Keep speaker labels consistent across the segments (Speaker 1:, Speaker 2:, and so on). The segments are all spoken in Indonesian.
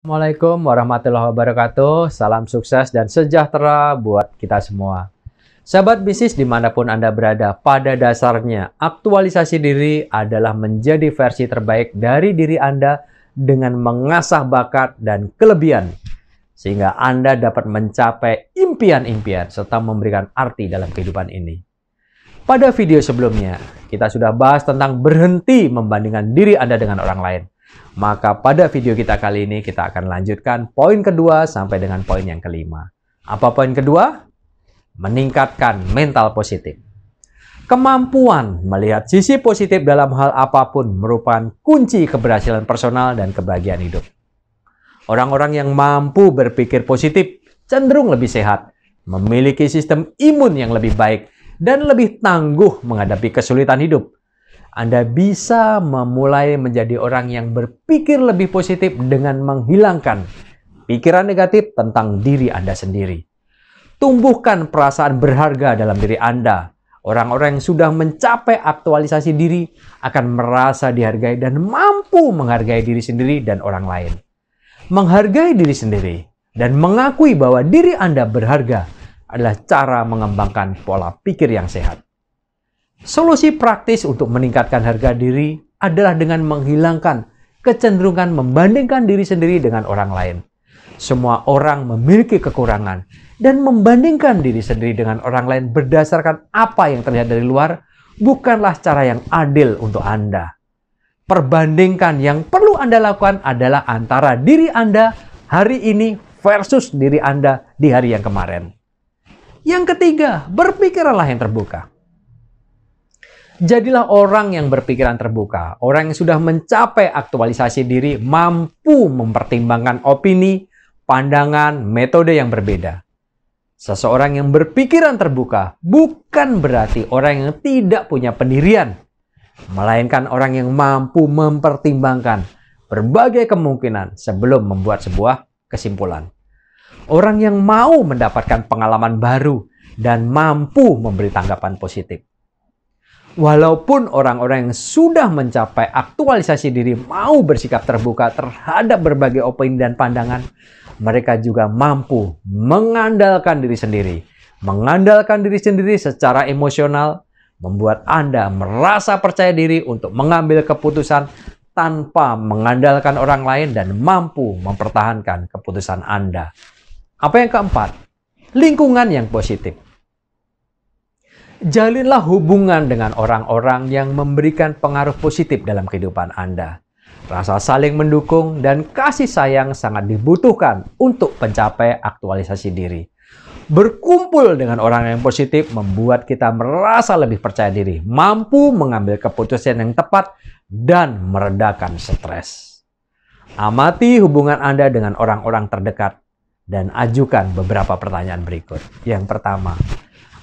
Speaker 1: Assalamualaikum warahmatullahi wabarakatuh. Salam sukses dan sejahtera buat kita semua. Sahabat bisnis dimanapun Anda berada, pada dasarnya aktualisasi diri adalah menjadi versi terbaik dari diri Anda dengan mengasah bakat dan kelebihan. Sehingga Anda dapat mencapai impian-impian serta memberikan arti dalam kehidupan ini. Pada video sebelumnya, kita sudah bahas tentang berhenti membandingkan diri Anda dengan orang lain maka pada video kita kali ini kita akan lanjutkan poin kedua sampai dengan poin yang kelima. Apa poin kedua? Meningkatkan mental positif. Kemampuan melihat sisi positif dalam hal apapun merupakan kunci keberhasilan personal dan kebahagiaan hidup. Orang-orang yang mampu berpikir positif cenderung lebih sehat, memiliki sistem imun yang lebih baik, dan lebih tangguh menghadapi kesulitan hidup, anda bisa memulai menjadi orang yang berpikir lebih positif dengan menghilangkan pikiran negatif tentang diri Anda sendiri. Tumbuhkan perasaan berharga dalam diri Anda. Orang-orang yang sudah mencapai aktualisasi diri akan merasa dihargai dan mampu menghargai diri sendiri dan orang lain. Menghargai diri sendiri dan mengakui bahwa diri Anda berharga adalah cara mengembangkan pola pikir yang sehat. Solusi praktis untuk meningkatkan harga diri adalah dengan menghilangkan kecenderungan membandingkan diri sendiri dengan orang lain. Semua orang memiliki kekurangan dan membandingkan diri sendiri dengan orang lain berdasarkan apa yang terlihat dari luar bukanlah cara yang adil untuk Anda. Perbandingkan yang perlu Anda lakukan adalah antara diri Anda hari ini versus diri Anda di hari yang kemarin. Yang ketiga, berpikirlah yang terbuka. Jadilah orang yang berpikiran terbuka, orang yang sudah mencapai aktualisasi diri, mampu mempertimbangkan opini, pandangan, metode yang berbeda. Seseorang yang berpikiran terbuka bukan berarti orang yang tidak punya pendirian, melainkan orang yang mampu mempertimbangkan berbagai kemungkinan sebelum membuat sebuah kesimpulan. Orang yang mau mendapatkan pengalaman baru dan mampu memberi tanggapan positif. Walaupun orang-orang yang sudah mencapai aktualisasi diri mau bersikap terbuka terhadap berbagai opini dan pandangan, mereka juga mampu mengandalkan diri sendiri. Mengandalkan diri sendiri secara emosional membuat Anda merasa percaya diri untuk mengambil keputusan tanpa mengandalkan orang lain dan mampu mempertahankan keputusan Anda. Apa yang keempat? Lingkungan yang positif. Jalinlah hubungan dengan orang-orang yang memberikan pengaruh positif dalam kehidupan Anda. Rasa saling mendukung dan kasih sayang sangat dibutuhkan untuk mencapai aktualisasi diri. Berkumpul dengan orang yang positif membuat kita merasa lebih percaya diri, mampu mengambil keputusan yang tepat, dan meredakan stres. Amati hubungan Anda dengan orang-orang terdekat dan ajukan beberapa pertanyaan berikut. Yang pertama,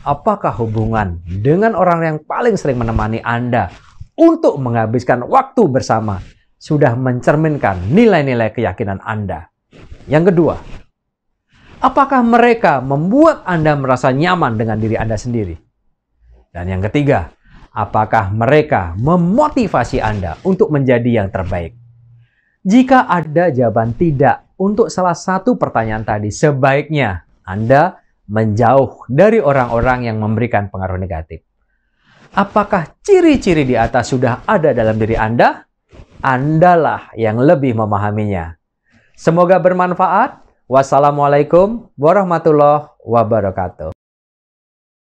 Speaker 1: apakah hubungan dengan orang yang paling sering menemani Anda untuk menghabiskan waktu bersama sudah mencerminkan nilai-nilai keyakinan Anda? Yang kedua, apakah mereka membuat Anda merasa nyaman dengan diri Anda sendiri? Dan yang ketiga, apakah mereka memotivasi Anda untuk menjadi yang terbaik? Jika ada jawaban tidak untuk salah satu pertanyaan tadi, sebaiknya Anda menjauh dari orang-orang yang memberikan pengaruh negatif. Apakah ciri-ciri di atas sudah ada dalam diri Anda? Andalah yang lebih memahaminya. Semoga bermanfaat. Wassalamualaikum warahmatullahi wabarakatuh.